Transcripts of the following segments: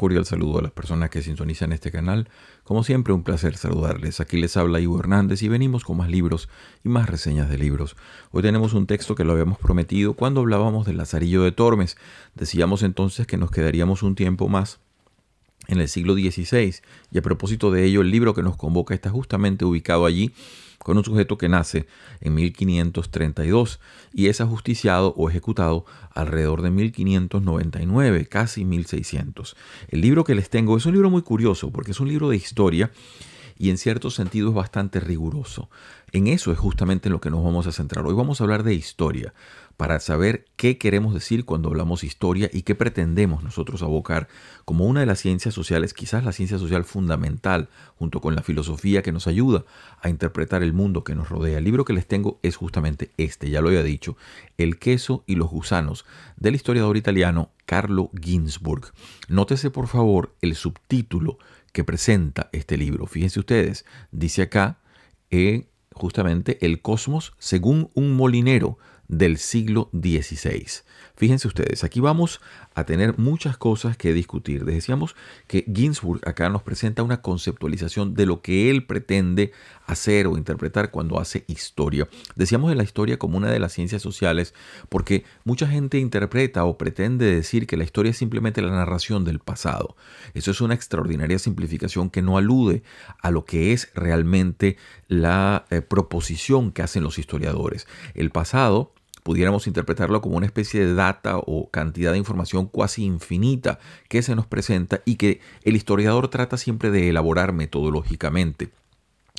cordial saludo a las personas que sintonizan este canal. Como siempre, un placer saludarles. Aquí les habla Ivo Hernández y venimos con más libros y más reseñas de libros. Hoy tenemos un texto que lo habíamos prometido cuando hablábamos del Lazarillo de Tormes. Decíamos entonces que nos quedaríamos un tiempo más en el siglo XVI. Y a propósito de ello, el libro que nos convoca está justamente ubicado allí con un sujeto que nace en 1532 y es ajusticiado o ejecutado alrededor de 1599, casi 1600. El libro que les tengo es un libro muy curioso porque es un libro de historia y en cierto sentido es bastante riguroso. En eso es justamente en lo que nos vamos a centrar. Hoy vamos a hablar de historia, para saber qué queremos decir cuando hablamos historia y qué pretendemos nosotros abocar como una de las ciencias sociales, quizás la ciencia social fundamental, junto con la filosofía que nos ayuda a interpretar el mundo que nos rodea. El libro que les tengo es justamente este, ya lo había dicho, El queso y los gusanos, del historiador italiano Carlo Ginzburg. Nótese por favor el subtítulo que presenta este libro. Fíjense ustedes, dice acá eh, justamente El cosmos según un molinero del siglo XVI. Fíjense ustedes, aquí vamos a tener muchas cosas que discutir. decíamos que Ginsburg acá nos presenta una conceptualización de lo que él pretende hacer o interpretar cuando hace historia. Decíamos de la historia como una de las ciencias sociales porque mucha gente interpreta o pretende decir que la historia es simplemente la narración del pasado. Eso es una extraordinaria simplificación que no alude a lo que es realmente la eh, proposición que hacen los historiadores. El pasado pudiéramos interpretarlo como una especie de data o cantidad de información cuasi infinita que se nos presenta y que el historiador trata siempre de elaborar metodológicamente.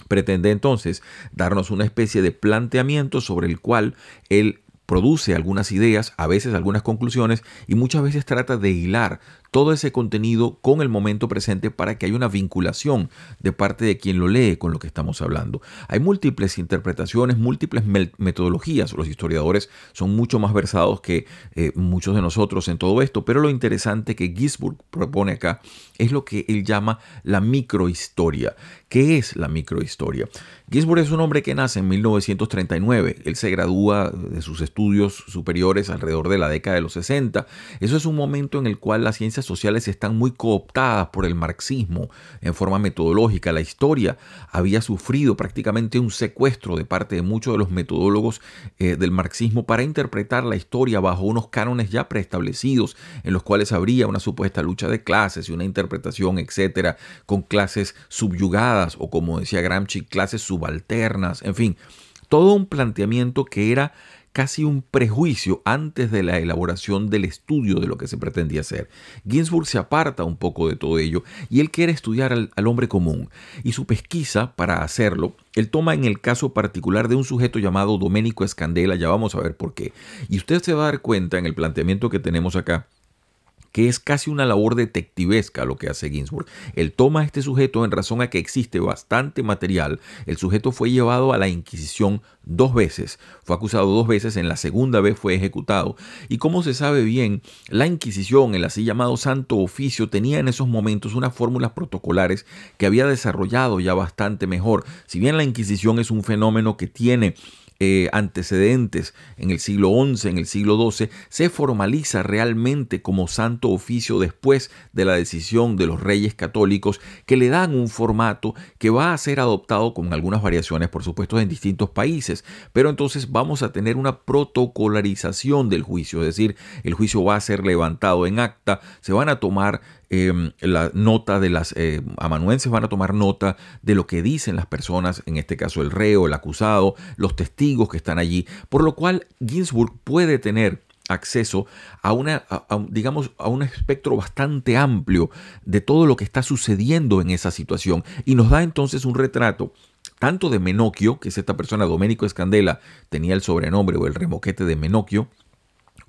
Pretende entonces darnos una especie de planteamiento sobre el cual él produce algunas ideas, a veces algunas conclusiones y muchas veces trata de hilar todo ese contenido con el momento presente para que haya una vinculación de parte de quien lo lee con lo que estamos hablando. Hay múltiples interpretaciones, múltiples metodologías. Los historiadores son mucho más versados que eh, muchos de nosotros en todo esto, pero lo interesante que Gisburg propone acá es lo que él llama la microhistoria. ¿Qué es la microhistoria? Gisburg es un hombre que nace en 1939. Él se gradúa de sus estudios superiores alrededor de la década de los 60. Eso es un momento en el cual la ciencia sociales están muy cooptadas por el marxismo en forma metodológica. La historia había sufrido prácticamente un secuestro de parte de muchos de los metodólogos eh, del marxismo para interpretar la historia bajo unos cánones ya preestablecidos en los cuales habría una supuesta lucha de clases y una interpretación, etcétera, con clases subyugadas o como decía Gramsci, clases subalternas, en fin, todo un planteamiento que era casi un prejuicio antes de la elaboración del estudio de lo que se pretendía hacer. Ginsburg se aparta un poco de todo ello y él quiere estudiar al, hombre común y su pesquisa para hacerlo él toma en el caso particular de un sujeto llamado Domenico Escandela, ya vamos a ver por qué. Y usted se va a dar cuenta en el planteamiento que tenemos acá que es casi una labor detectivesca lo que hace Ginsburg. Él toma a este sujeto en razón a que existe bastante material. El sujeto fue llevado a la Inquisición dos veces, fue acusado dos veces, en la segunda vez fue ejecutado. Y como se sabe bien, la Inquisición, el así llamado Santo Oficio, tenía en esos momentos unas fórmulas protocolares que había desarrollado ya bastante mejor. Si bien la Inquisición es un fenómeno que tiene eh, antecedentes en el siglo XI, en el siglo XII, se formaliza realmente como santo oficio después de la decisión de los reyes católicos que le dan un formato que va a ser adoptado con algunas variaciones, por supuesto, en distintos países. Pero entonces vamos a tener una protocolarización del juicio, es decir, el juicio va a ser levantado en acta, se van a tomar Em, la nota de las eh, amanuenses, van a tomar nota de lo que dicen las personas, en este caso el reo, el acusado, los testigos que están allí, por lo cual Ginsburg puede tener acceso a una, digamos, a un espectro bastante amplio de todo lo que está sucediendo en esa situación y nos da entonces un retrato tanto de Menocchio, que es esta persona, Domenico Escandela, tenía el sobrenombre o el remoquete de Menocchio,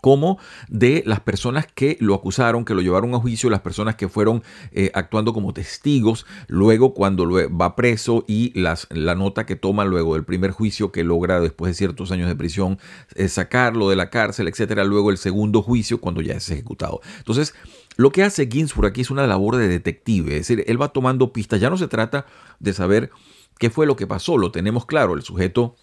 como de las personas que lo acusaron, que lo llevaron a juicio, las personas que fueron eh, actuando como testigos, luego cuando va preso y la nota que toma luego del primer juicio que logra después de ciertos años de prisión eh, sacarlo de la cárcel, etcétera, luego el segundo juicio cuando ya es ejecutado. Entonces, lo que hace Ginsburg aquí es una labor de detective, es decir, él va tomando pistas, ya no se trata de saber qué fue lo que pasó, lo tenemos claro, el sujeto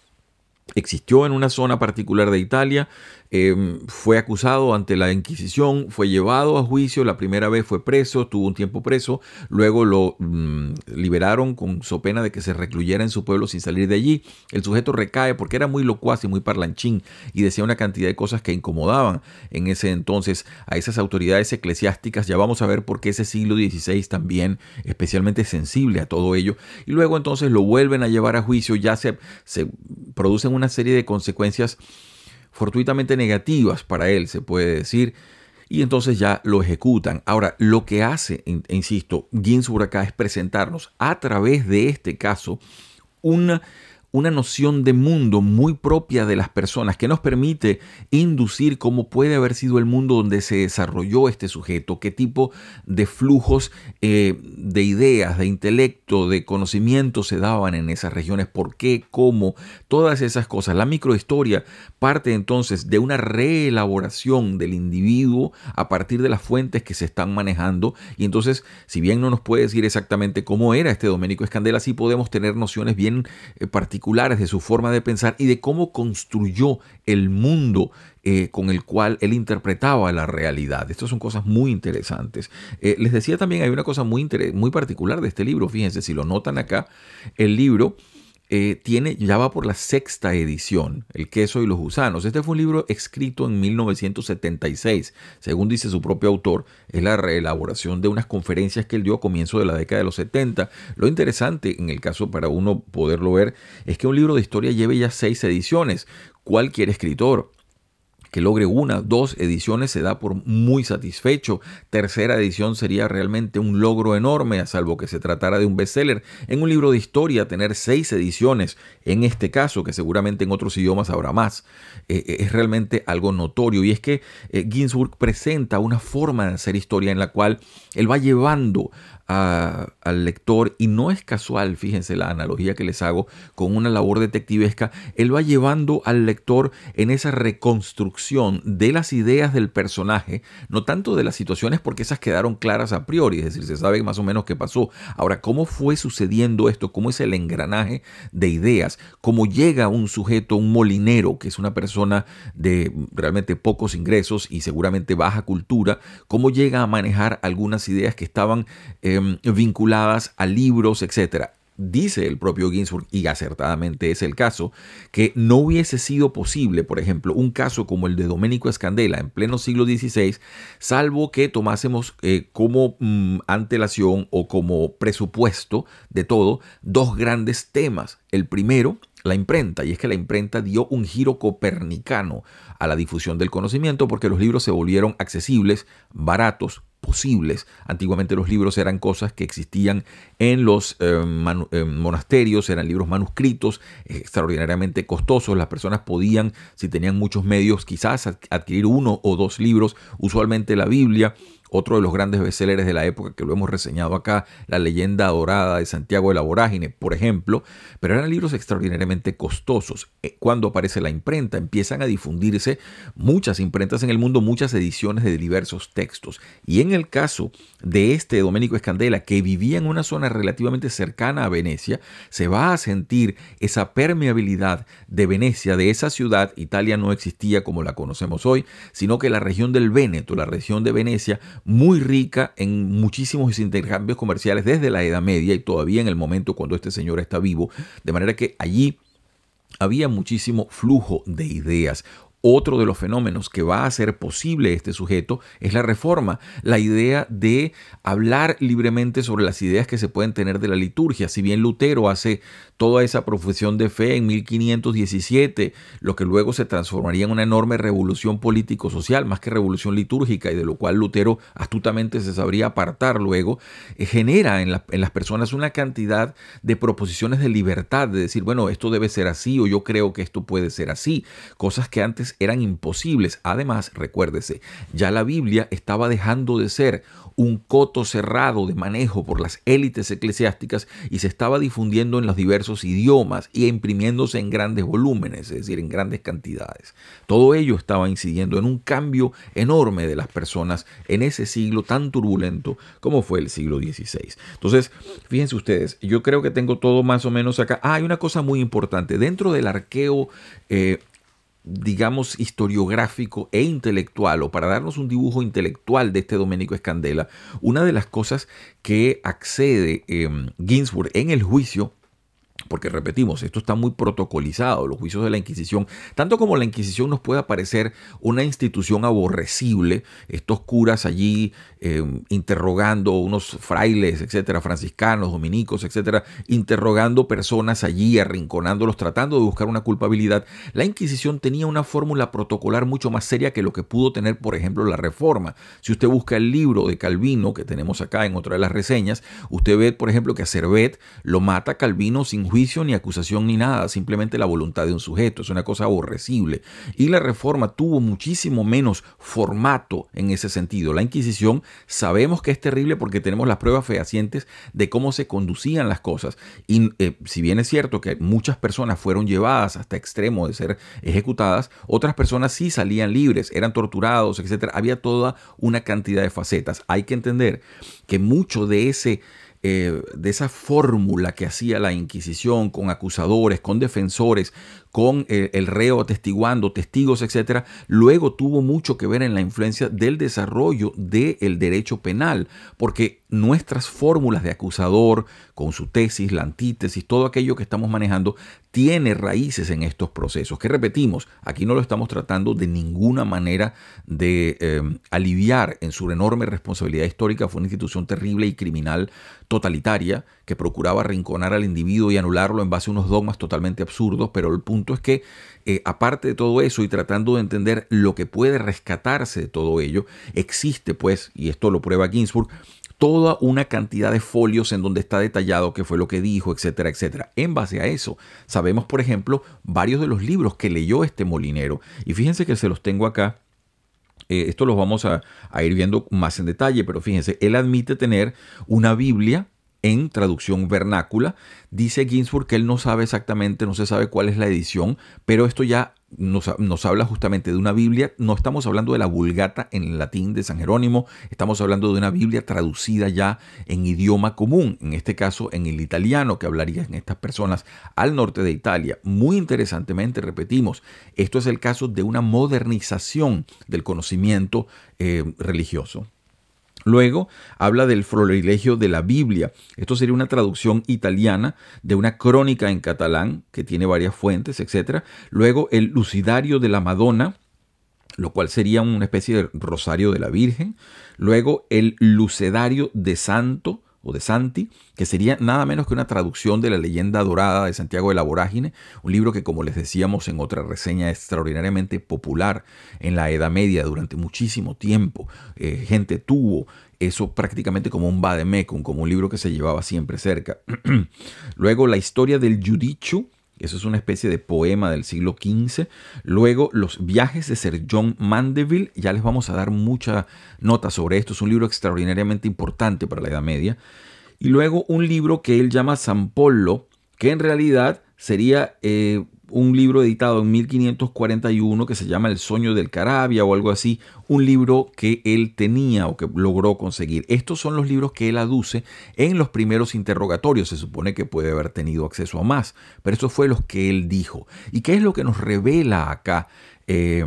existió en una zona particular de Italia, Em, fue acusado ante la Inquisición, fue llevado a juicio, la primera vez fue preso, tuvo un tiempo preso, luego lo mm, liberaron con su pena de que se recluyera en su pueblo sin salir de allí. El sujeto recae porque era muy locuaz y muy parlanchín y decía una cantidad de cosas que incomodaban en ese entonces a esas autoridades eclesiásticas. Ya vamos a ver por qué ese siglo XVI también especialmente sensible a todo ello. Y luego entonces lo vuelven a llevar a juicio, ya se, se producen una serie de consecuencias fortuitamente negativas para él, se puede decir, y entonces ya lo ejecutan. Ahora, lo que hace, insisto, Ginsburg acá es presentarnos a través de este caso una una noción de mundo muy propia de las personas que nos permite inducir cómo puede haber sido el mundo donde se desarrolló este sujeto, qué tipo de flujos eh, de ideas, de intelecto, de conocimiento se daban en esas regiones, por qué, cómo, todas esas cosas. La microhistoria parte entonces de una reelaboración del individuo a partir de las fuentes que se están manejando y entonces, si bien no nos puede decir exactamente cómo era este Doménico Escandela, sí podemos tener nociones bien particulares eh, de su forma de pensar y de cómo construyó el mundo eh, con el cual él interpretaba la realidad. Estas son cosas muy interesantes. Eh, les decía también, hay una cosa muy, muy particular de este libro, fíjense, si lo notan acá, el libro eh, tiene, ya va por la sexta edición, El queso y los gusanos. Este fue un libro escrito en 1976. Según dice su propio autor, es la reelaboración de unas conferencias que él dio a comienzo de la década de los 70. Lo interesante, en el caso para uno poderlo ver, es que un libro de historia lleve ya seis ediciones. Cualquier escritor que logre una, dos ediciones se da por muy satisfecho. Tercera edición sería realmente un logro enorme, a salvo que se tratara de un bestseller. En un libro de historia, tener seis ediciones, en este caso, que seguramente en otros idiomas habrá más, eh, eh, es realmente algo notorio. Y es que eh, Ginsburg presenta una forma de hacer historia en la cual él va llevando al lector y no es casual, fíjense la analogía que les hago con una labor detectivesca, él va llevando al lector en esa reconstrucción de las ideas del personaje, no tanto de las situaciones porque esas quedaron claras a priori, es decir, se sabe más o menos qué pasó. Ahora, ¿cómo fue sucediendo esto? ¿Cómo es el engranaje de ideas? ¿Cómo llega un sujeto, un molinero, que es una persona de realmente pocos ingresos y seguramente baja cultura, cómo llega a manejar algunas ideas que estaban... Eh, eh, vinculadas a libros, etcétera dice el propio Ginsburg, y acertadamente es el caso, que no hubiese sido posible, por ejemplo, un caso como el de Domenico Escandela en pleno siglo XVI, salvo que tomásemos eh, como mm, antelación o como presupuesto de todo dos grandes temas. El primero, la imprenta, y es que la imprenta dio un giro copernicano a la difusión del conocimiento porque los libros se volvieron accesibles, baratos, posibles. Antiguamente los libros eran cosas que existían en los eh, eh, monasterios, eran libros manuscritos, eh, extraordinariamente costosos. Las personas podían, si tenían muchos medios, quizás adquirir uno o dos libros, usualmente la Biblia. Otro de los grandes bestsellers de la época que lo hemos reseñado acá, La leyenda dorada de Santiago de la Vorágine, por ejemplo, pero eran libros extraordinariamente costosos. Cuando aparece la imprenta, empiezan a difundirse muchas imprentas en el mundo, muchas ediciones de diversos textos. Y en el caso de este Domenico Escandela, que vivía en una zona relativamente cercana a Venecia, se va a sentir esa permeabilidad de Venecia, de esa ciudad. Italia no existía como la conocemos hoy, sino que la región del Véneto, la región de Venecia, muy rica en muchísimos intercambios comerciales desde la Edad Media y todavía en el momento cuando este señor está vivo. De manera que allí había muchísimo flujo de ideas. Otro de los fenómenos que va a hacer posible este sujeto es la reforma, la idea de hablar libremente sobre las ideas que se pueden tener de la liturgia. Si bien Lutero hace toda esa profesión de fe en 1517, lo que luego se transformaría en una enorme revolución político-social, más que revolución litúrgica, y de lo cual Lutero astutamente se sabría apartar luego, eh, genera en, en las personas una cantidad de proposiciones de libertad, de decir, bueno, esto debe ser así o yo creo que esto puede ser así, cosas que antes eran imposibles. Además, recuérdese, ya la Biblia estaba dejando de ser un coto cerrado de manejo por las élites eclesiásticas y se estaba difundiendo en los diversos idiomas y imprimiéndose en grandes volúmenes, es decir, en grandes cantidades. Todo ello estaba incidiendo en un cambio enorme de las personas en ese siglo tan turbulento como fue el siglo XVI. Entonces, fíjense ustedes, yo creo que tengo todo más o menos acá. Ah, hay una cosa muy importante. Dentro del arqueo eh, digamos, historiográfico e intelectual, o para darnos un dibujo intelectual de este Domenico Escandela, una de las cosas que accede em, Ginsburg en el juicio porque repetimos, esto está muy protocolizado, los juicios de la Inquisición, tanto como la Inquisición nos puede parecer una institución aborrecible, estos curas allí eh, interrogando unos frailes, etcétera, franciscanos, dominicos, etcétera, interrogando personas allí, arrinconándolos, tratando de buscar una culpabilidad, la Inquisición tenía una fórmula protocolar mucho más seria que lo que pudo tener, por ejemplo, la Reforma. Si usted busca el libro de Calvino, que tenemos acá en otra de las reseñas, usted ve, por ejemplo, que a Cervet lo mata Calvino sin juicio ni acusación, ni nada, simplemente la voluntad de un sujeto. Es una cosa aborrecible. Y la reforma tuvo muchísimo menos formato en ese sentido. La Inquisición sabemos que es terrible porque tenemos las pruebas fehacientes de cómo se conducían las cosas. Y eh, si bien es cierto que muchas personas fueron llevadas hasta extremo de ser ejecutadas, otras personas sí salían libres, eran torturados, etc. Había toda una cantidad de facetas. Hay que entender que mucho de ese eh, de esa fórmula que hacía la Inquisición con acusadores, con defensores, con eh, el reo atestiguando, testigos, etcétera, luego tuvo mucho que ver en la influencia del desarrollo del derecho penal, porque nuestras fórmulas de acusador, con su tesis, la antítesis, todo aquello que estamos manejando, tiene raíces en estos procesos. Que repetimos, aquí no lo estamos tratando de ninguna manera de em, aliviar en su enorme responsabilidad histórica. Fue una institución terrible y criminal totalitaria que procuraba arrinconar al individuo y anularlo en base a unos dogmas totalmente absurdos, pero el punto es que, eh, aparte de todo eso y tratando de entender lo que puede rescatarse de todo ello, existe pues, y esto lo prueba Ginsburg, toda una cantidad de folios en donde está detallado qué fue lo que dijo, etcétera, etcétera. En base a eso, sabemos, por ejemplo, varios de los libros que leyó este molinero. Y fíjense que se los tengo acá. Eh, esto los vamos a, ir viendo más en detalle, pero fíjense, él admite tener una Biblia en traducción vernácula. Dice Ginsburg que él no sabe exactamente, no se sabe cuál es la edición, pero esto ya nos, habla justamente de una Biblia, no estamos hablando de la Vulgata en latín de San Jerónimo, estamos hablando de una Biblia traducida ya en idioma común, en este caso en el italiano que hablarían estas personas al norte de Italia. Muy interesantemente, repetimos, esto es el caso de una modernización del conocimiento eh, religioso. Luego habla del florilegio de la Biblia. Esto sería una traducción italiana de una crónica en catalán que tiene varias fuentes, etc. Luego el lucidario de la Madonna, lo cual sería una especie de rosario de la Virgen. Luego el lucedario de Santo, o de Santi, que sería nada menos que una traducción de la leyenda dorada de Santiago de la Vorágine, un libro que como les decíamos en otra reseña extraordinariamente popular en la Edad Media durante muchísimo tiempo, eh, gente tuvo eso prácticamente como un vademecum, como un libro que se llevaba siempre cerca. Luego la historia del Yudichu. Eso es una especie de poema del siglo XV. Luego, Los viajes de Sir John Mandeville. Ya les vamos a dar mucha nota sobre esto. Es un libro extraordinariamente importante para la Edad Media. Y luego un libro que él llama San Polo, que en realidad sería eh, un libro editado en 1541 que se llama El sueño del Carabia o algo así, un libro que él tenía o que logró conseguir. Estos son los libros que él aduce en los primeros interrogatorios, se supone que puede haber tenido acceso a más, pero estos fue los que él dijo. ¿Y qué es lo que nos revela acá? Eh,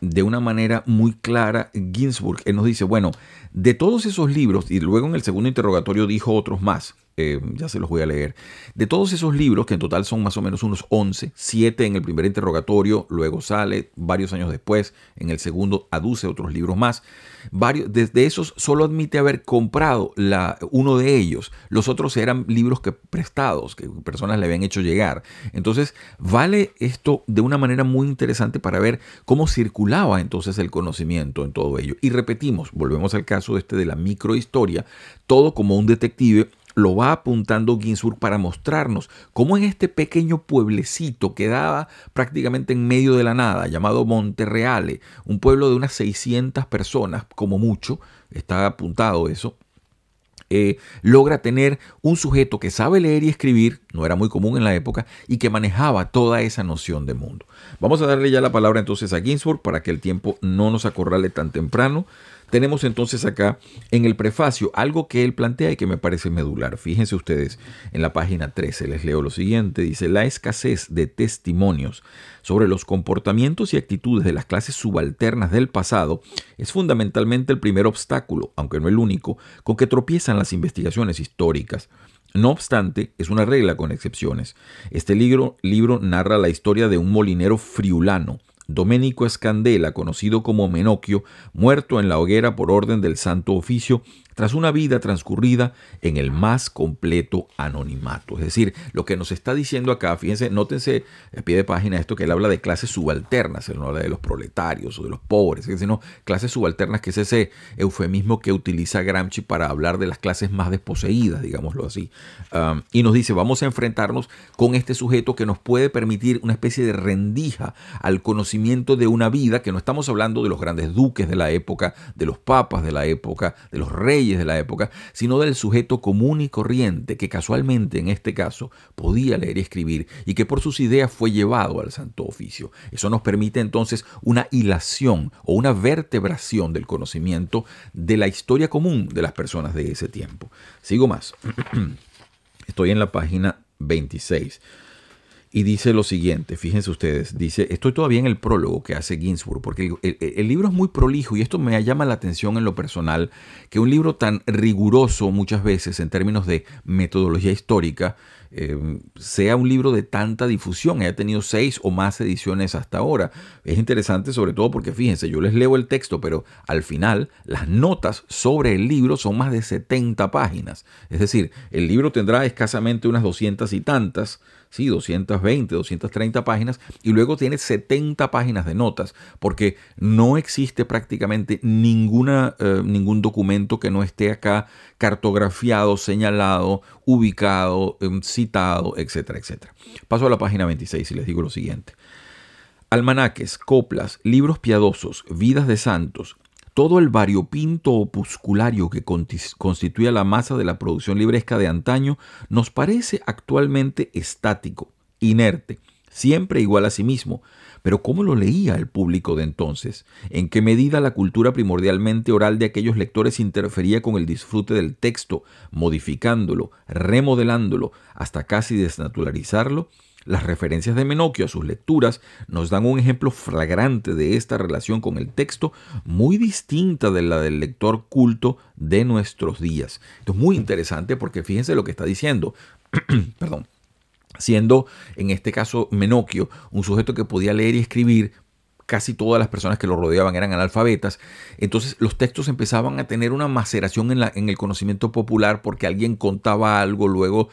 de una manera muy clara Ginsburg. Él nos dice, bueno, de todos esos libros, y luego en el segundo interrogatorio dijo otros más, eh, ya se los voy a leer. De todos esos libros, que en total son más o menos unos 11, 7 en el primer interrogatorio, luego sale varios años después, en el segundo aduce otros libros más. Varios, desde esos solo admite haber comprado uno de ellos. Los otros eran libros que prestados, que personas le habían hecho llegar. Entonces, vale esto de una manera muy interesante para ver cómo circulaba entonces el conocimiento en todo ello. Y repetimos, volvemos al caso este de la microhistoria, todo como un detective lo va apuntando Ginsburg para mostrarnos cómo en este pequeño pueblecito que daba prácticamente en medio de la nada, llamado Monterreale, un pueblo de unas 600 personas, como mucho, está apuntado eso, eh, logra tener un sujeto que sabe leer y escribir, no era muy común en la época, y que manejaba toda esa noción de mundo. Vamos a darle ya la palabra entonces a Ginsburg para que el tiempo no nos acorrale tan temprano. Tenemos entonces acá en el prefacio algo que él plantea y que me parece medular. Fíjense ustedes en la página 13, les leo lo siguiente, dice, la escasez de testimonios sobre los comportamientos y actitudes de las clases subalternas del pasado es fundamentalmente el primer obstáculo, aunque no el único, con que tropiezan las investigaciones históricas. No obstante, es una regla con excepciones. Este libro, libro narra la historia de un molinero friulano, Domenico Escandela, conocido como Menocchio, muerto en la hoguera por orden del Santo Oficio, tras una vida transcurrida en el más completo anonimato. Es decir, lo que nos está diciendo acá, fíjense, nótense a eh, pie de página esto que él habla de clases subalternas, él no habla de los proletarios o de los pobres, sino clases subalternas, que es ese eufemismo que utiliza Gramsci para hablar de las clases más desposeídas, digámoslo así. y nos dice, vamos a enfrentarnos con este sujeto que nos puede permitir una especie de rendija al conocimiento de una vida, que no estamos hablando de los grandes duques de la época, de los papas de la época, de los reyes de la época, sino del sujeto común y corriente que casualmente en este caso podía leer y escribir y que por sus ideas fue llevado al santo oficio. Eso nos permite entonces una hilación o una vertebración del conocimiento de la historia común de las personas de ese tiempo. Sigo más. Estoy en la página 26 y dice lo siguiente, fíjense ustedes, dice, estoy todavía en el prólogo que hace Ginsburg, porque el, libro es muy prolijo y esto me llama la atención en lo personal, que un libro tan riguroso muchas veces en términos de metodología histórica eh, sea un libro de tanta difusión, haya tenido seis o más ediciones hasta ahora. Es interesante sobre todo porque fíjense, yo les leo el texto, pero al final las notas sobre el libro son más de 70 páginas. Es decir, el libro tendrá escasamente unas 200 y tantas sí, 220, 230 páginas, y luego tiene 70 páginas de notas, porque no existe prácticamente ninguna, eh, ningún documento que no esté acá cartografiado, señalado, ubicado, em, citado, etcétera, etcétera. Paso a la página 26 y les digo lo siguiente. Almanaques, coplas, libros piadosos, vidas de santos, todo el variopinto opusculario que constituía la masa de la producción libresca de antaño nos parece actualmente estático, inerte, siempre igual a sí mismo, pero ¿cómo lo leía el público de entonces? ¿En qué medida la cultura primordialmente oral de aquellos lectores interfería con el disfrute del texto, modificándolo, remodelándolo, hasta casi desnaturalizarlo? Las referencias de Menocchio a sus lecturas nos dan un ejemplo flagrante de esta relación con el texto, muy distinta de la del lector culto de nuestros días. Esto es muy interesante porque fíjense lo que está diciendo. Perdón siendo en este caso Menoquio un sujeto que podía leer y escribir, casi todas las personas que lo rodeaban eran analfabetas. Entonces los textos empezaban a tener una maceración en, la, en el conocimiento popular porque alguien contaba algo, luego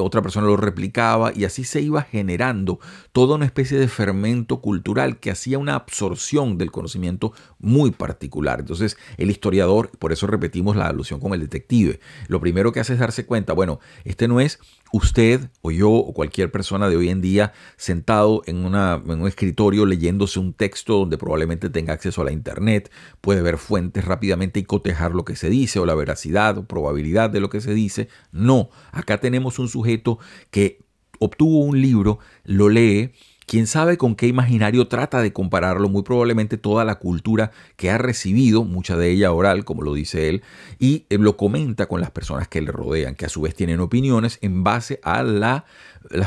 otra persona lo replicaba y así se iba generando toda una especie de fermento cultural que hacía una absorción del conocimiento muy particular. Entonces el historiador, por eso repetimos la alusión con el detective, lo primero que hace es darse cuenta, bueno, este no es usted o yo o cualquier persona de hoy en día sentado en, una, un escritorio leyéndose un texto donde probablemente tenga acceso a la internet, puede ver fuentes rápidamente y cotejar lo que se dice o la veracidad o probabilidad de lo que se dice. No, acá tenemos un sujeto que obtuvo un libro, lo lee, Quién sabe con qué imaginario trata de compararlo, muy probablemente toda la cultura que ha recibido, mucha de ella oral, como lo dice él, y eh, lo comenta con las personas que le rodean, que a su vez tienen opiniones en base a las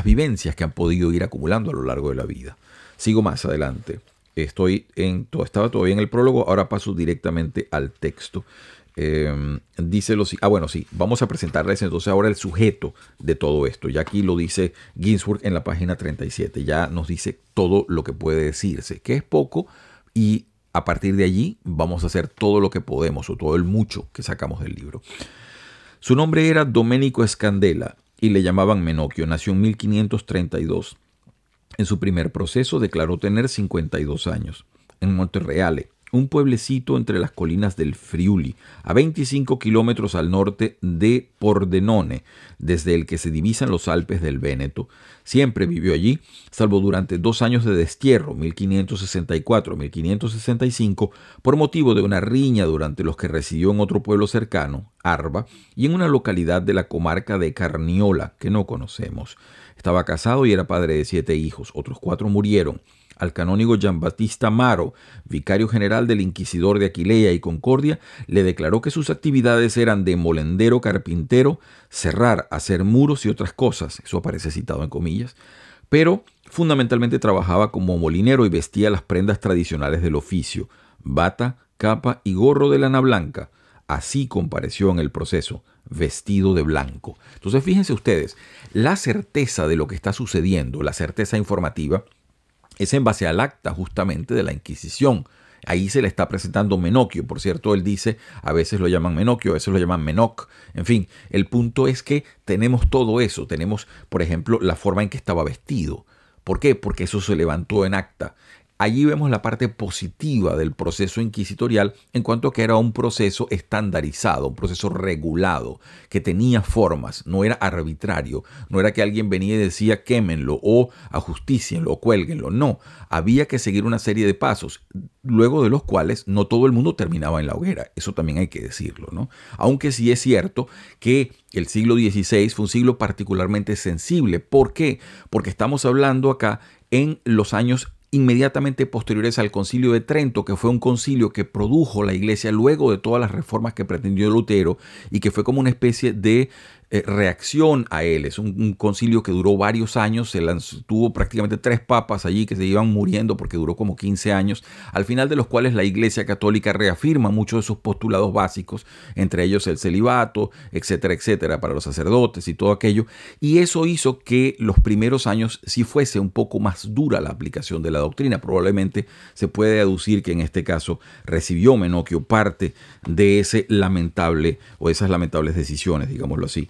vivencias que han podido ir acumulando a lo largo de la vida. Sigo más adelante. Estoy en, estaba todavía en el prólogo, ahora paso directamente al texto. Eh, dice siguiente, ah, bueno, sí, vamos a presentarles entonces ahora el sujeto de todo esto. Ya aquí lo dice Ginsburg en la página 37. Ya nos dice todo lo que puede decirse, que es poco, y a partir de allí vamos a hacer todo lo que podemos o todo el mucho que sacamos del libro. Su nombre era Domenico Escandela y le llamaban Menocchio. Nació en 1532. En su primer proceso declaró tener 52 años. En Monterreale, un pueblecito entre las colinas del Friuli, a 25 kilómetros al norte de Pordenone, desde el que se divisan los Alpes del Véneto. Siempre vivió allí, salvo durante dos años de destierro, 1564-1565, por motivo de una riña durante los que residió en otro pueblo cercano, Arba, y en una localidad de la comarca de Carniola, que no conocemos estaba casado y era padre de siete hijos. Otros cuatro murieron. Al canónigo Battista Maro, vicario general del inquisidor de Aquileia y Concordia, le declaró que sus actividades eran de molendero, carpintero, cerrar, hacer muros y otras cosas. Eso aparece citado en comillas. Pero fundamentalmente trabajaba como molinero y vestía las prendas tradicionales del oficio, bata, capa y gorro de lana blanca. Así compareció en el proceso vestido de blanco. Entonces fíjense ustedes, la certeza de lo que está sucediendo, la certeza informativa, es en base al acta justamente de la Inquisición. Ahí se le está presentando Menoquio, por cierto, él dice, a veces lo llaman menocchio a veces lo llaman Menoc. En fin, el punto es que tenemos todo eso, tenemos, por ejemplo, la forma en que estaba vestido. ¿Por qué? Porque eso se levantó en acta. Allí vemos la parte positiva del proceso inquisitorial en cuanto a que era un proceso estandarizado, un proceso regulado, que tenía formas, no era arbitrario, no era que alguien venía y decía quémenlo o ajustícienlo o cuélguenlo, no, había que seguir una serie de pasos, luego de los cuales no todo el mundo terminaba en la hoguera, eso también hay que decirlo, ¿no? Aunque sí es cierto que el siglo XVI fue un siglo particularmente sensible, ¿por qué? Porque estamos hablando acá en los años inmediatamente posteriores al concilio de Trento, que fue un concilio que produjo la iglesia luego de todas las reformas que pretendió Lutero y que fue como una especie de eh, reacción a él. Es un, concilio que duró varios años, se tuvo prácticamente tres papas allí que se iban muriendo porque duró como 15 años, al final de los cuales la Iglesia Católica reafirma muchos de sus postulados básicos, entre ellos el celibato, etcétera, etcétera, para los sacerdotes y todo aquello. Y eso hizo que los primeros años si fuese un poco más dura la aplicación de la doctrina. Probablemente se puede deducir que en este caso recibió Menocchio parte de ese lamentable o esas lamentables decisiones, digámoslo así.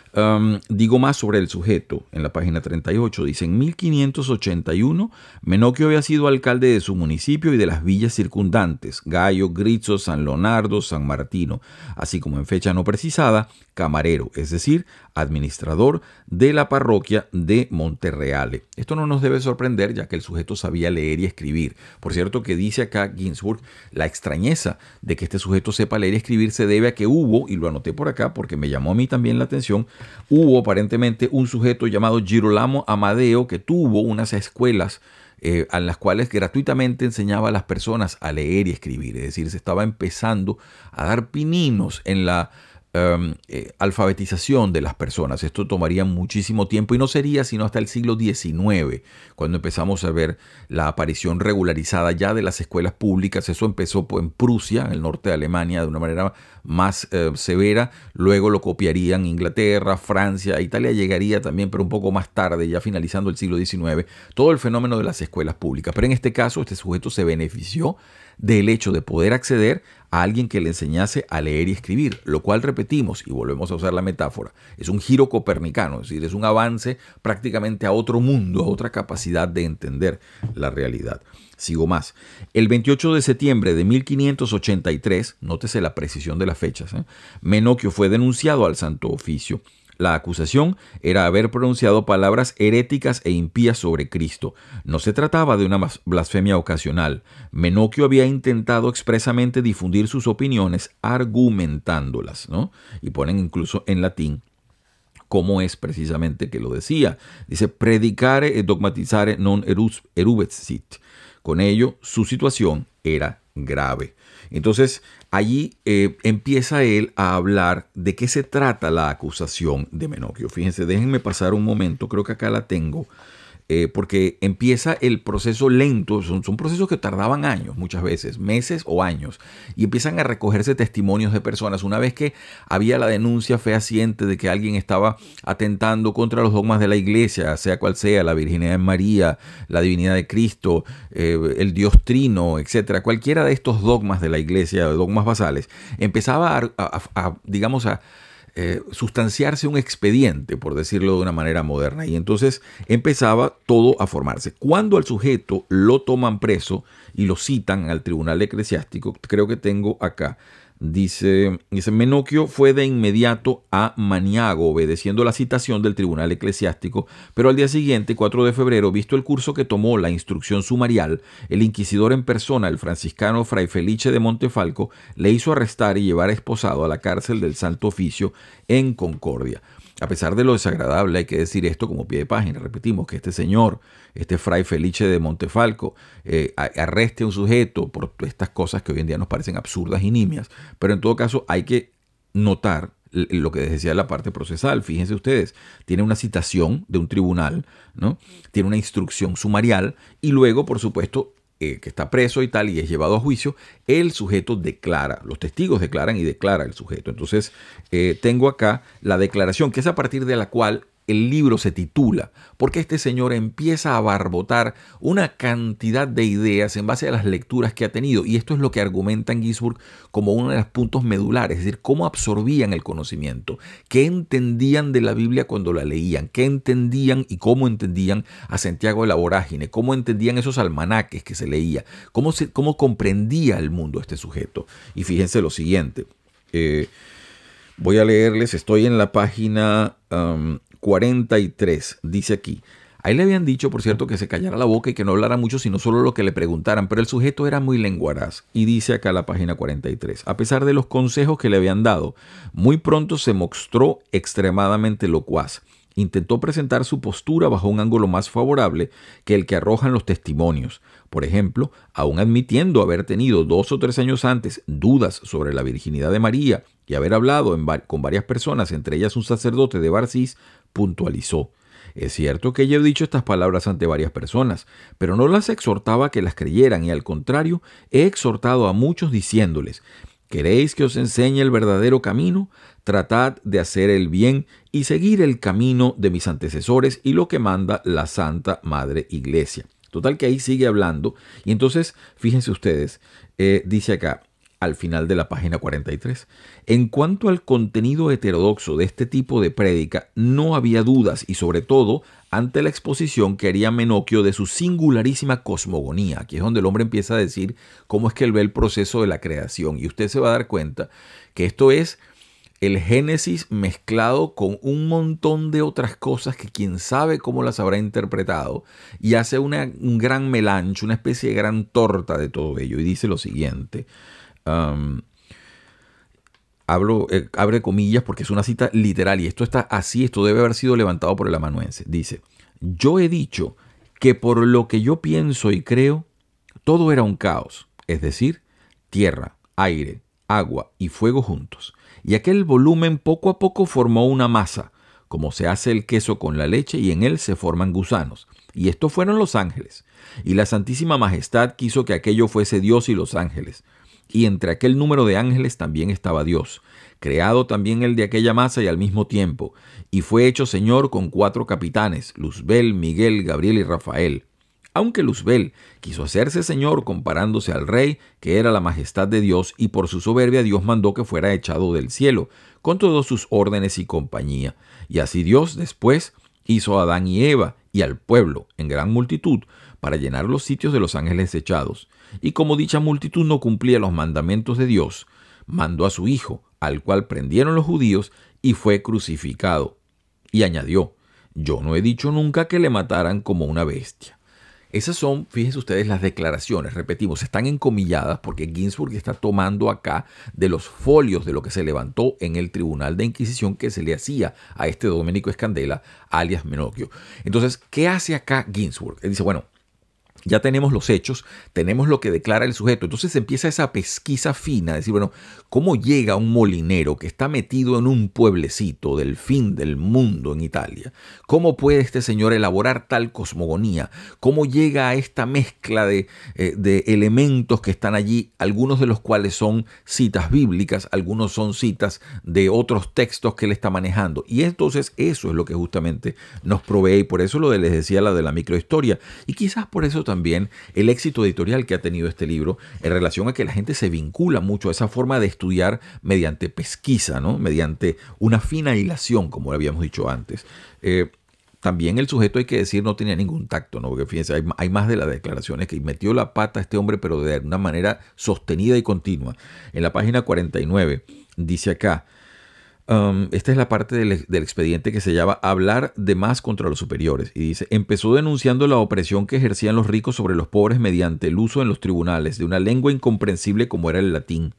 digo más sobre el sujeto. En la página 38 dice, en 1581, Menocchio había sido alcalde de su municipio y de las villas circundantes, Gallo, Grizzo, San Leonardo, San Martino, así como en fecha no precisada, camarero, es decir, administrador de la parroquia de Monterreale. Esto no nos debe sorprender ya que el sujeto sabía leer y escribir. Por cierto que dice acá Ginsburg, la extrañeza de que este sujeto sepa leer y escribir se debe a que hubo, y lo anoté por acá porque me llamó a mí también la atención, hubo aparentemente un sujeto llamado Girolamo Amadeo que tuvo unas escuelas eh, en las cuales gratuitamente enseñaba a las personas a leer y escribir. Es decir, se estaba empezando a dar pininos en la Em, eh, alfabetización de las personas. Esto tomaría muchísimo tiempo y no sería sino hasta el siglo XIX, cuando empezamos a ver la aparición regularizada ya de las escuelas públicas. Eso empezó en Prusia, en el norte de Alemania, de una manera más eh, severa. Luego lo copiarían Inglaterra, Francia, Italia llegaría también, pero un poco más tarde, ya finalizando el siglo XIX, todo el fenómeno de las escuelas públicas. Pero en este caso, este sujeto se benefició del hecho de poder acceder a alguien que le enseñase a leer y escribir, lo cual repetimos y volvemos a usar la metáfora, es un giro copernicano, es decir, es un avance prácticamente a otro mundo, a otra capacidad de entender la realidad. Sigo más. El 28 de septiembre de 1583, nótese la precisión de las fechas, ¿eh? Menocchio fue denunciado al Santo Oficio la acusación era haber pronunciado palabras heréticas e impías sobre Cristo. No se trataba de una blasfemia ocasional. Menoquio había intentado expresamente difundir sus opiniones argumentándolas, ¿no? Y ponen incluso en latín cómo es precisamente que lo decía. Dice, predicare e dogmatizare non erubet Con ello, su situación era grave. Entonces, allí eh, empieza él a hablar de qué se trata la acusación de Menocchio. Fíjense, déjenme pasar un momento, creo que acá la tengo. Eh, porque empieza el proceso lento, son, procesos que tardaban años muchas veces, meses o años, y empiezan a recogerse testimonios de personas. Una vez que había la denuncia fehaciente de que alguien estaba atentando contra los dogmas de la iglesia, sea cual sea, la virginidad de María, la divinidad de Cristo, eh, el Dios Trino, etcétera, cualquiera de estos dogmas de la iglesia, dogmas basales, empezaba a digamos, a eh, sustanciarse un expediente, por decirlo de una manera moderna. Y entonces empezaba todo a formarse. Cuando al sujeto lo toman preso y lo citan al tribunal eclesiástico, creo que tengo acá Dice, dice, fue de inmediato a Maniago, obedeciendo la citación del tribunal eclesiástico, pero al día siguiente, 4 de febrero, visto el curso que tomó la instrucción sumarial, el inquisidor en persona, el franciscano Fray Felice de Montefalco, le hizo arrestar y llevar esposado a la cárcel del Santo Oficio en Concordia. A pesar de lo desagradable, hay que decir esto como pie de página. Repetimos que este señor, este fray Felice de Montefalco, eh, arreste a un sujeto por estas cosas que hoy en día nos parecen absurdas y nimias. Pero en todo caso, hay que notar lo que decía la parte procesal. Fíjense ustedes, tiene una citación de un tribunal, ¿no? tiene una instrucción sumarial y luego, por supuesto, eh, que está preso y tal y es llevado a juicio, el sujeto declara, los testigos declaran y declara el sujeto. Entonces, eh, tengo acá la declaración, que es a partir de la cual el libro se titula, porque este señor empieza a barbotar una cantidad de ideas en base a las lecturas que ha tenido, y esto es lo que argumentan Gisburg como uno de los puntos medulares, es decir, cómo absorbían el conocimiento, qué entendían de la Biblia cuando la leían, qué entendían y cómo entendían a Santiago de la Vorágine, cómo entendían esos almanaques que se leía, cómo, cómo comprendía el mundo este sujeto. Y fíjense lo siguiente. Eh, voy a leerles, estoy en la página 43, dice aquí. Ahí le habían dicho, por cierto, que se callara la boca y que no hablara mucho, sino solo lo que le preguntaran, pero el sujeto era muy lenguaraz. Y dice acá la página 43, a pesar de los consejos que le habían dado, muy pronto se mostró extremadamente locuaz. Intentó presentar su postura bajo un ángulo más favorable que el que arrojan los testimonios. Por ejemplo, aún admitiendo haber tenido dos o tres años antes dudas sobre la virginidad de María y haber hablado con varias personas, entre ellas un sacerdote de Barcis, puntualizó. Es cierto que yo he dicho estas palabras ante varias personas, pero no las exhortaba a que las creyeran y al contrario, he exhortado a muchos diciéndoles, ¿queréis que os enseñe el verdadero camino? Tratad de hacer el bien y seguir el camino de mis antecesores y lo que manda la Santa Madre Iglesia. Total que ahí sigue hablando y entonces, fíjense ustedes, eh, dice acá, al final de la página 43. En cuanto al contenido heterodoxo de este tipo de prédica, no había dudas y sobre todo ante la exposición que haría Menocchio de su singularísima cosmogonía. Aquí es donde el hombre empieza a decir cómo es que él ve el proceso de la creación y usted se va a dar cuenta que esto es el Génesis mezclado con un montón de otras cosas que quién sabe cómo las habrá interpretado y hace una, un gran melancho, una especie de gran torta de todo ello y dice lo siguiente hablo, eh, abre comillas porque es una cita literal y esto está así, esto debe haber sido levantado por el amanuense. Dice, yo he dicho que por lo que yo pienso y creo, todo era un caos, es decir, tierra, aire, agua y fuego juntos. Y aquel volumen poco a poco formó una masa, como se hace el queso con la leche y en él se forman gusanos. Y estos fueron los ángeles. Y la Santísima Majestad quiso que aquello fuese Dios y los ángeles. Y entre aquel número de ángeles también estaba Dios, creado también el de aquella masa y al mismo tiempo, y fue hecho Señor con cuatro capitanes, Luzbel, Miguel, Gabriel y Rafael. Aunque Luzbel quiso hacerse Señor comparándose al Rey, que era la majestad de Dios, y por su soberbia Dios mandó que fuera echado del cielo, con todos sus órdenes y compañía. Y así Dios después hizo a Adán y Eva y al pueblo en gran multitud, para llenar los sitios de los ángeles echados y como dicha multitud no cumplía los mandamientos de Dios, mandó a su hijo, al cual prendieron los judíos, y fue crucificado. Y añadió, yo no he dicho nunca que le mataran como una bestia. Esas son, fíjense ustedes, las declaraciones, repetimos, están encomilladas porque Ginsburg está tomando acá de los folios de lo que se levantó en el Tribunal de Inquisición que se le hacía a este Domenico Escandela, alias Menocchio. Entonces, ¿qué hace acá Ginsburg? Él dice, bueno, ya tenemos los hechos, tenemos lo que declara el sujeto. Entonces empieza esa pesquisa fina, decir, bueno, ¿cómo llega un molinero que está metido en un pueblecito del fin del mundo en Italia? ¿Cómo puede este señor elaborar tal cosmogonía? ¿Cómo llega a esta mezcla de, eh, elementos que están allí, algunos de los cuales son citas bíblicas, algunos son citas de otros textos que él está manejando? Y entonces eso es lo que justamente nos provee y por eso lo que les decía la de la microhistoria. Y quizás por eso también el éxito editorial que ha tenido este libro en relación a que la gente se vincula mucho a esa forma de estudiar mediante pesquisa, ¿no? mediante una fina hilación, como habíamos dicho antes. Eh, también el sujeto, hay que decir, no tenía ningún tacto, ¿no? Porque fíjense, hay, más de las declaraciones que metió la pata este hombre, pero de una manera sostenida y continua. En la página 49 dice acá, esta es la parte del, expediente que se llama Hablar de más contra los superiores. Y dice, empezó denunciando la opresión que ejercían los ricos sobre los pobres mediante el uso en los tribunales de una lengua incomprensible como era el latín.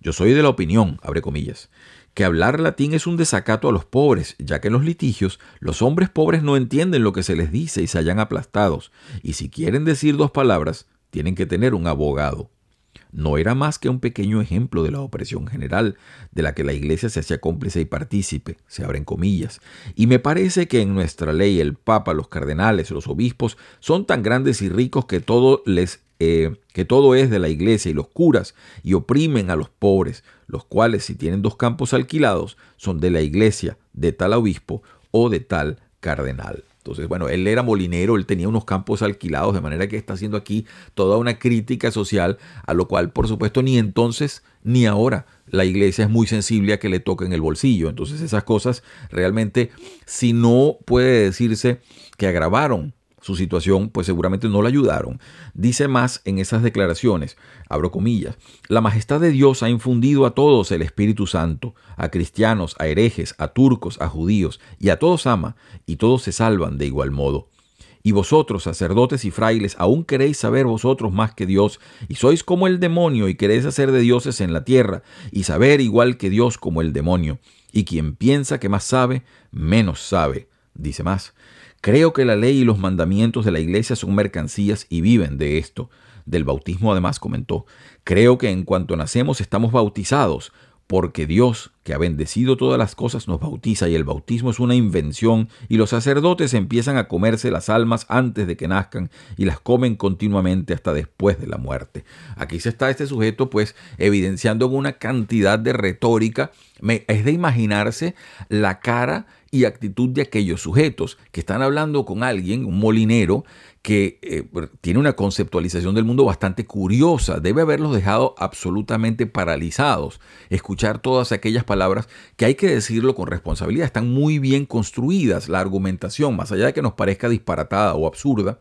Yo soy de la opinión, abre comillas, que hablar latín es un desacato a los pobres, ya que en los litigios los hombres pobres no entienden lo que se les dice y se hallan aplastados, y si quieren decir dos palabras, tienen que tener un abogado no era más que un pequeño ejemplo de la opresión general de la que la Iglesia se hacía cómplice y partícipe, se abren comillas. Y me parece que en nuestra ley el Papa, los cardenales, los obispos son tan grandes y ricos que todo les eh, que todo es de la iglesia y los curas y oprimen a los pobres, los cuales si tienen dos campos alquilados son de la iglesia, de tal obispo o de tal cardenal. Entonces, bueno, él era molinero, él tenía unos campos alquilados, de manera que está haciendo aquí toda una crítica social, a lo cual, por supuesto, ni entonces ni ahora la iglesia es muy sensible a que le toquen el bolsillo. Entonces, esas cosas realmente, si no puede decirse que agravaron su situación, pues seguramente no la ayudaron. Dice más en esas declaraciones, abro comillas, la majestad de Dios ha infundido a todos el Espíritu Santo, a cristianos, a herejes, a turcos, a judíos, y a todos ama, y todos se salvan de igual modo. Y vosotros, sacerdotes y frailes, aún queréis saber vosotros más que Dios, y sois como el demonio, y queréis hacer de dioses en la tierra, y saber igual que Dios como el demonio. Y quien piensa que más sabe, menos sabe, dice más. Creo que la ley y los mandamientos de la iglesia son mercancías y viven de esto. Del bautismo además comentó, creo que en cuanto nacemos estamos bautizados, porque Dios, que ha bendecido todas las cosas, nos bautiza y el bautismo es una invención y los sacerdotes empiezan a comerse las almas antes de que nazcan y las comen continuamente hasta después de la muerte. Aquí se está este sujeto pues evidenciando una cantidad de retórica. es de imaginarse la cara y actitud de aquellos sujetos que están hablando con alguien, un molinero, que eh, tiene una conceptualización del mundo bastante curiosa. Debe haberlos dejado absolutamente paralizados. Escuchar todas aquellas palabras que hay que decirlo con responsabilidad. Están muy bien construidas la argumentación, más allá de que nos parezca disparatada o absurda.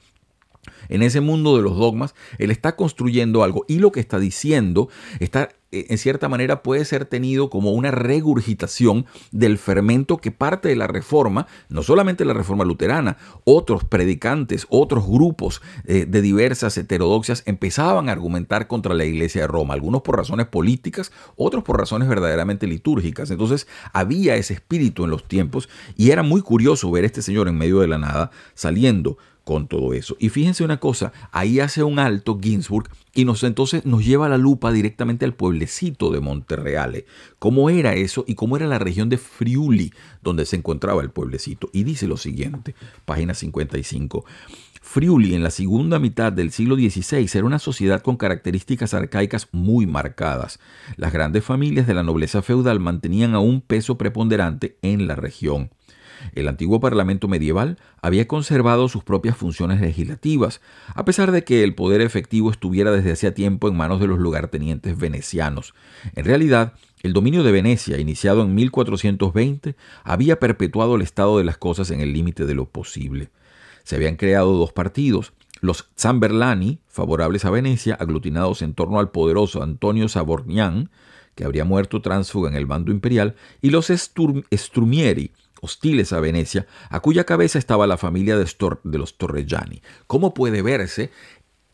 En ese mundo de los dogmas, él está construyendo algo y lo que está diciendo está eh, en cierta manera puede ser tenido como una regurgitación del fermento que parte de la reforma, no solamente la reforma luterana, otros predicantes, otros grupos eh, de diversas heterodoxias empezaban a argumentar contra la iglesia de Roma, algunos por razones políticas, otros por razones verdaderamente litúrgicas. Entonces había ese espíritu en los tiempos y era muy curioso ver a este señor en medio de la nada saliendo con todo eso. Y fíjense una cosa, ahí hace un alto Ginsburg y nos entonces nos lleva la lupa directamente al pueblecito de Monterreale. ¿eh? ¿Cómo era eso y cómo era la región de Friuli donde se encontraba el pueblecito? Y dice lo siguiente, página 55. Friuli en la segunda mitad del siglo XVI era una sociedad con características arcaicas muy marcadas. Las grandes familias de la nobleza feudal mantenían a un peso preponderante en la región. El antiguo Parlamento medieval había conservado sus propias funciones legislativas, a pesar de que el poder efectivo estuviera desde hacía tiempo en manos de los lugartenientes venecianos. En realidad, el dominio de Venecia, iniciado en 1420, había perpetuado el estado de las cosas en el límite de lo posible. Se habían creado dos partidos, los Zamberlani, favorables a Venecia, aglutinados en torno al poderoso Antonio Sabornián, que habría muerto tránsfuga en el bando imperial, y los Strumieri, hostiles a Venecia, a cuya cabeza estaba la familia de, los Torrellani. Como puede verse,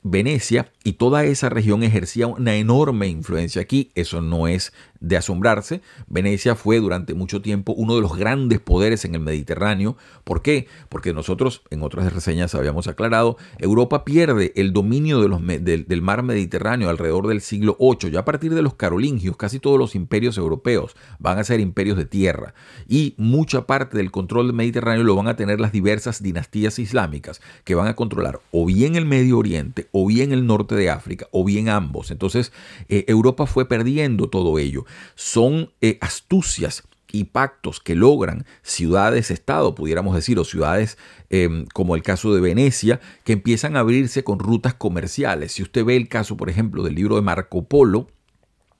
Venecia y toda esa región ejercía una enorme influencia aquí. Eso no es de asombrarse. Venecia fue durante mucho tiempo uno de los grandes poderes en el Mediterráneo. ¿Por qué? Porque nosotros en otras reseñas habíamos aclarado, Europa pierde el dominio del, del mar Mediterráneo alrededor del siglo VIII. Ya a partir de los carolingios, casi todos los imperios europeos van a ser imperios de tierra. Y mucha parte del control del Mediterráneo lo van a tener las diversas dinastías islámicas que van a controlar o bien el Medio Oriente o bien el norte de África, o bien ambos. Entonces, eh, Europa fue perdiendo todo ello. Son eh, astucias y pactos que logran ciudades-estado, pudiéramos decir, o ciudades em, como el caso de Venecia, que empiezan a abrirse con rutas comerciales. Si usted ve el caso, por ejemplo, del libro de Marco Polo,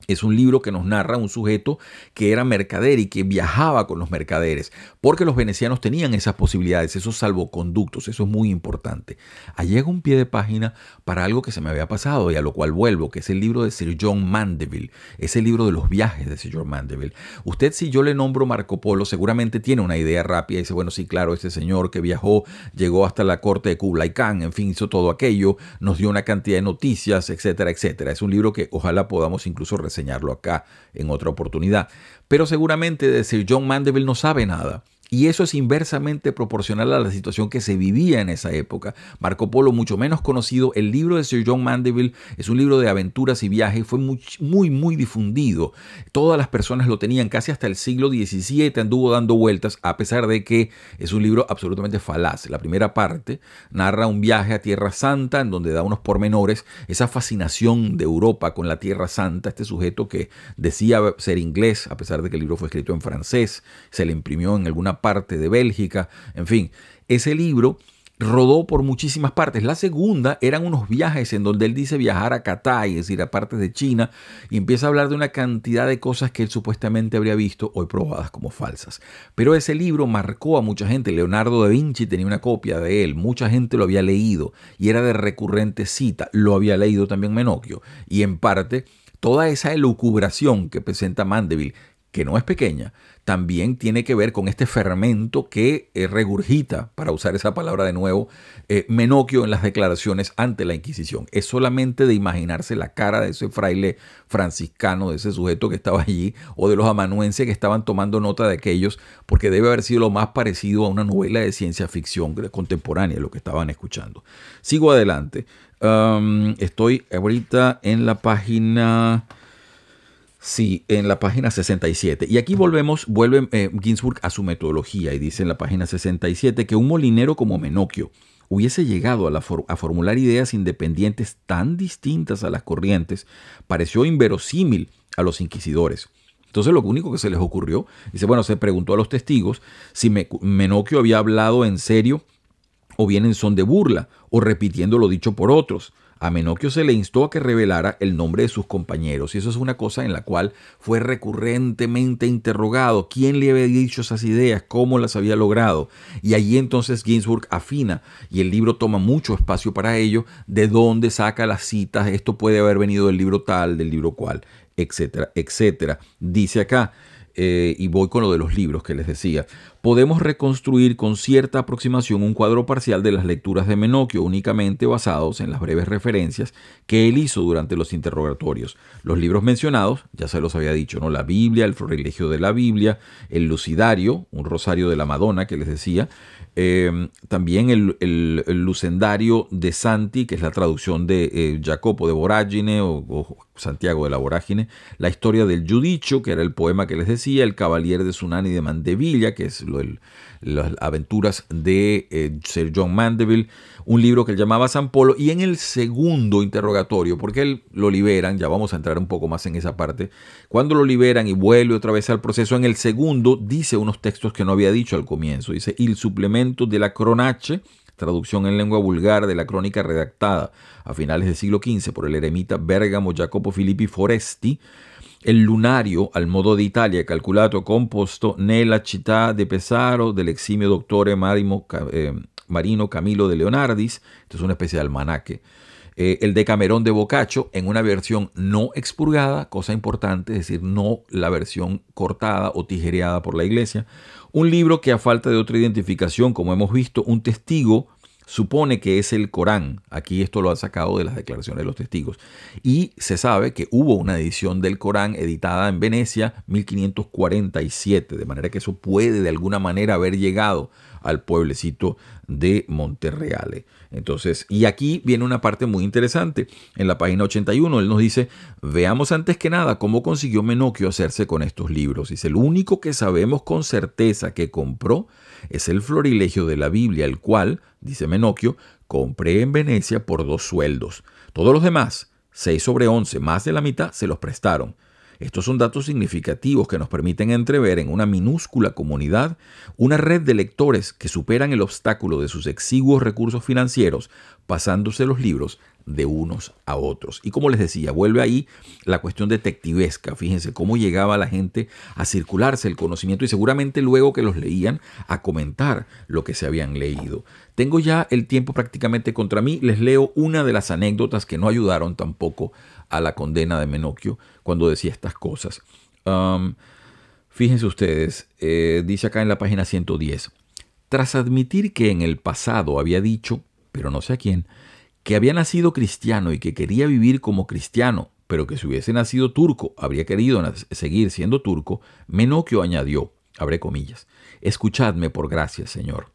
es un libro que nos narra un sujeto que era mercader y que viajaba con los mercaderes, porque los venecianos tenían esas posibilidades, esos salvoconductos, eso es muy importante. Allí hago un pie de página para algo que se me había pasado y a lo cual vuelvo, que es el libro de Sir John Mandeville, es el libro de los viajes de Sir John Mandeville. Usted si yo le nombro Marco Polo, seguramente tiene una idea rápida y dice, bueno, sí, claro, este señor que viajó, llegó hasta la corte de Kublai Khan, en fin, hizo todo aquello, nos dio una cantidad de noticias, etcétera, etcétera. Es un libro que ojalá podamos incluso enseñarlo acá en otra oportunidad. Pero seguramente decir John Mandeville no sabe nada. Y eso es inversamente proporcional a la situación que se vivía en esa época. Marco Polo, mucho menos conocido, el libro de Sir John Mandeville es un libro de aventuras y viajes, fue muy, muy, difundido. Todas las personas lo tenían, casi hasta el siglo XVII anduvo dando vueltas, a pesar de que es un libro absolutamente falaz. La primera parte narra un viaje a Tierra Santa, en donde da unos pormenores, esa fascinación de Europa con la Tierra Santa, este sujeto que decía ser inglés, a pesar de que el libro fue escrito en francés, se le imprimió en alguna parte de Bélgica, en fin, ese libro rodó por muchísimas partes. La segunda eran unos viajes en donde él dice viajar a Qatar, es decir, a partes de China, y empieza a hablar de una cantidad de cosas que él supuestamente habría visto, hoy probadas como falsas. Pero ese libro marcó a mucha gente. Leonardo da Vinci tenía una copia de él, mucha gente lo había leído y era de recurrente cita. Lo había leído también Menocchio. Y en parte, toda esa elucubración que presenta Mandeville, que no es pequeña, también tiene que ver con este fermento que eh, regurgita, para usar esa palabra de nuevo, eh, en las declaraciones ante la Inquisición. Es solamente de imaginarse la cara de ese fraile franciscano, de ese sujeto que estaba allí, o de los amanuenses que estaban tomando nota de aquellos, porque debe haber sido lo más parecido a una novela de ciencia ficción contemporánea, lo que estaban escuchando. Sigo adelante. estoy ahorita en la página... Sí, en la página 67. Y aquí volvemos, vuelve eh, Ginsburg a su metodología y dice en la página 67 que un molinero como Menocchio hubiese llegado a, formular ideas independientes tan distintas a las corrientes, pareció inverosímil a los inquisidores. Entonces lo único que se les ocurrió, dice, bueno, se preguntó a los testigos si Menocchio había hablado en serio o bien en son de burla o repitiendo lo dicho por otros a Menocchio se le instó a que revelara el nombre de sus compañeros, y eso es una cosa en la cual fue recurrentemente interrogado quién le había dicho esas ideas, cómo las había logrado, y allí entonces Ginsburg afina, y el libro toma mucho espacio para ello, de dónde saca las citas, esto puede haber venido del libro tal, del libro cual, etcétera, etcétera. Dice acá, eh, y voy con lo de los libros que les decía podemos reconstruir con cierta aproximación un cuadro parcial de las lecturas de Menocchio únicamente basados en las breves referencias que él hizo durante los interrogatorios. Los libros mencionados, ya se los había dicho, ¿no? La Biblia, el florilegio de la Biblia, el lucidario, un rosario de la Madonna que les decía, em, también el, lucendario de Santi, que es la traducción de eh, Jacopo de Vorágine o, Santiago de la Vorágine, la historia del Judicho, que era el poema que les decía, el Caballero de Sunani de Mandevilla, que es las aventuras de eh, Sir John Mandeville, un libro que él llamaba San Polo, y en el segundo interrogatorio, porque él lo liberan, ya vamos a entrar un poco más en esa parte, cuando lo liberan y vuelve otra vez al proceso, en el segundo dice unos textos que no había dicho al comienzo, dice, el suplemento de la cronache, traducción en lengua vulgar de la crónica redactada a finales del siglo XV por el eremita Bergamo Jacopo Filippi Foresti, el lunario al modo de Italia, calcolato composto nella città de Pesaro del Eximio Doctor eh, Marino Camilo de Leonardis, esto es una especie de almanaque, eh, El el Decamerón de Boccaccio en una versión no expurgada, cosa importante, es decir, no la versión cortada o tijereada por la iglesia, un libro que a falta de otra identificación, como hemos visto, un testigo, supone que es el Corán. Aquí esto lo han sacado de las declaraciones de los testigos. Y se sabe que hubo una edición del Corán editada en Venecia 1547, de manera que eso puede de alguna manera haber llegado al pueblecito de Monterreale. Entonces, y aquí viene una parte muy interesante. En la página 81, él nos dice, veamos antes que nada cómo consiguió Menocchio hacerse con estos libros. Dice, el único que sabemos con certeza que compró es el florilegio de la Biblia, el cual, dice Menocchio, compré en Venecia por dos sueldos. Todos los demás, 6 sobre 11, más de la mitad, se los prestaron. Estos son datos significativos que nos permiten entrever en una minúscula comunidad una red de lectores que superan el obstáculo de sus exiguos recursos financieros pasándose los libros de unos a otros. Y como les decía, vuelve ahí la cuestión detectivesca. Fíjense cómo llegaba la gente a circularse el conocimiento y seguramente luego que los leían a comentar lo que se habían leído. Tengo ya el tiempo prácticamente contra mí. Les leo una de las anécdotas que no ayudaron tampoco a la condena de Menocchio cuando decía estas cosas. Um, fíjense ustedes, eh, dice acá en la página 110, tras admitir que en el pasado había dicho, pero no sé a quién, que había nacido cristiano y que quería vivir como cristiano, pero que si hubiese nacido turco habría querido seguir siendo turco, Menocchio añadió, abre comillas, escuchadme por gracia, Señor.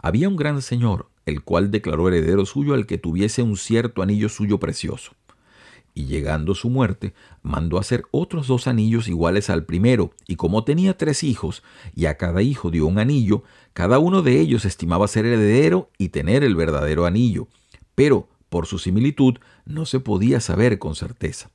Había un gran señor, el cual declaró heredero suyo al que tuviese un cierto anillo suyo precioso y llegando su muerte, mandó hacer otros dos anillos iguales al primero, y como tenía tres hijos, y a cada hijo dio un anillo, cada uno de ellos estimaba ser heredero y tener el verdadero anillo, pero, por su similitud, no se podía saber con certeza.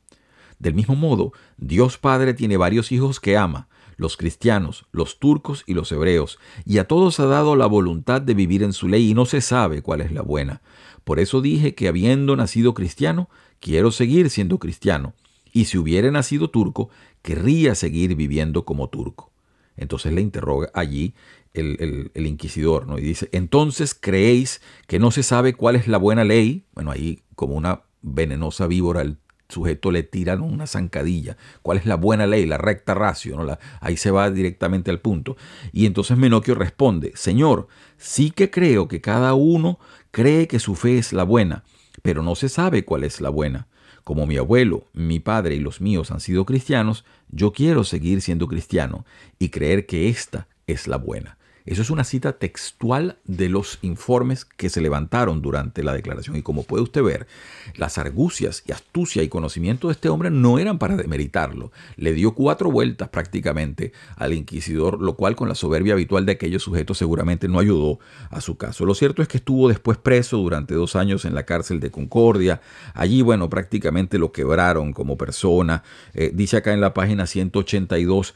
Del mismo modo, Dios Padre tiene varios hijos que ama, los cristianos, los turcos y los hebreos, y a todos ha dado la voluntad de vivir en su ley y no se sabe cuál es la buena. Por eso dije que habiendo nacido cristiano, quiero seguir siendo cristiano, y si hubiera nacido turco, querría seguir viviendo como turco. Entonces le interroga allí el, inquisidor, ¿no? Y dice, entonces creéis que no se sabe cuál es la buena ley. Bueno, ahí como una venenosa víbora, el sujeto le tiran una zancadilla. ¿Cuál es la buena ley? La recta ratio, ¿no? ahí se va directamente al punto. Y entonces minocchio responde, Señor, sí que creo que cada uno cree que su fe es la buena, pero no se sabe cuál es la buena. Como mi abuelo, mi padre y los míos han sido cristianos, yo quiero seguir siendo cristiano y creer que esta es la buena. Eso es una cita textual de los informes que se levantaron durante la declaración. Y como puede usted ver, las argucias y astucia y conocimiento de este hombre no eran para demeritarlo. Le dio cuatro vueltas prácticamente al inquisidor, lo cual con la soberbia habitual de aquellos sujetos seguramente no ayudó a su caso. Lo cierto es que estuvo después preso durante dos años en la cárcel de Concordia. Allí, bueno, prácticamente lo quebraron como persona. Eh, dice acá en la página 182,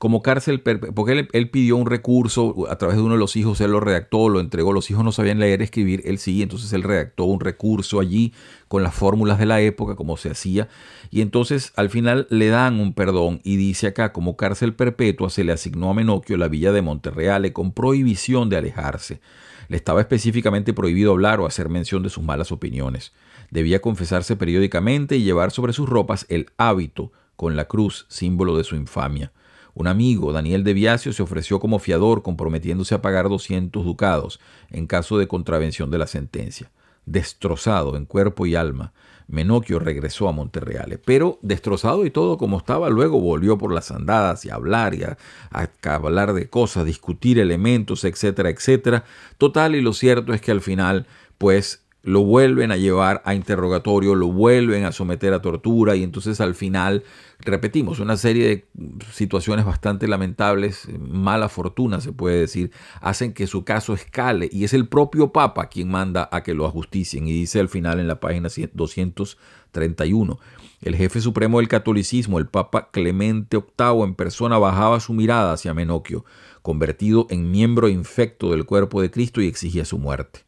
como cárcel, porque él pidió un recurso a través de uno de los hijos, él lo redactó, lo entregó, los hijos no sabían leer, escribir, él sí, entonces él redactó un recurso allí con las fórmulas de la época, como se hacía, y entonces al final le dan un perdón y dice acá, como cárcel perpetua se le asignó a Menocchio la villa de Monterreale con prohibición de alejarse. Le estaba específicamente prohibido hablar o hacer mención de sus malas opiniones. Debía confesarse periódicamente y llevar sobre sus ropas el hábito con la cruz, símbolo de su infamia. Un amigo, Daniel de Viacio, se ofreció como fiador comprometiéndose a pagar 200 ducados en caso de contravención de la sentencia. Destrozado en cuerpo y alma, Menocchio regresó a Monterreales, pero destrozado y todo como estaba, luego volvió por las andadas y a hablar y a, a, hablar de cosas, discutir elementos, etcétera, etcétera. Total, y lo cierto es que al final, pues lo vuelven a llevar a interrogatorio, lo vuelven a someter a tortura y entonces al final repetimos, una serie de situaciones bastante lamentables, mala fortuna se puede decir, hacen que su caso escale y es el propio Papa quien manda a que lo ajusticien y dice al final en la página 231, el jefe supremo del catolicismo, el Papa Clemente VIII en persona bajaba su mirada hacia Menocchio, convertido en miembro infecto del cuerpo de Cristo y exigía su muerte.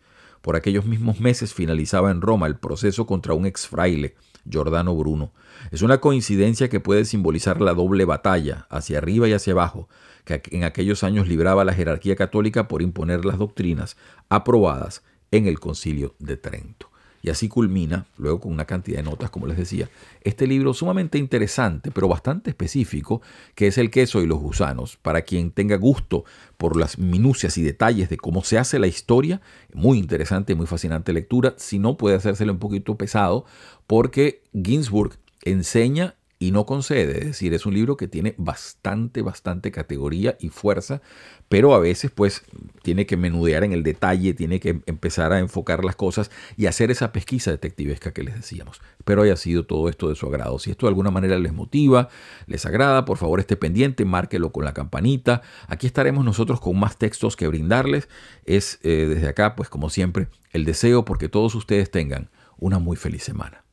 Por aquellos mismos meses finalizaba en Roma el proceso contra un ex fraile, Giordano Bruno. Es una coincidencia que puede simbolizar la doble batalla, hacia arriba y hacia abajo, que en aquellos años libraba la jerarquía católica por imponer las doctrinas aprobadas en el concilio de Trento. Y así culmina, luego con una cantidad de notas, como les decía, este libro sumamente interesante, pero bastante específico, que es El queso y los gusanos. Para quien tenga gusto por las minucias y detalles de cómo se hace la historia, muy interesante, muy fascinante lectura. Si no, puede hacérsela un poquito pesado, porque Ginsburg enseña y no concede. Es decir, es un libro que tiene bastante, bastante categoría y fuerza, pero a veces pues tiene que menudear en el detalle, tiene que em, empezar a enfocar las cosas y hacer esa pesquisa detectivesca que les decíamos. Espero haya sido todo esto de su agrado. Si esto de alguna manera les motiva, les agrada, por favor esté pendiente, márquelo con la campanita. Aquí estaremos nosotros con más textos que brindarles. Es eh, desde acá pues como siempre el deseo porque todos ustedes tengan una muy feliz semana.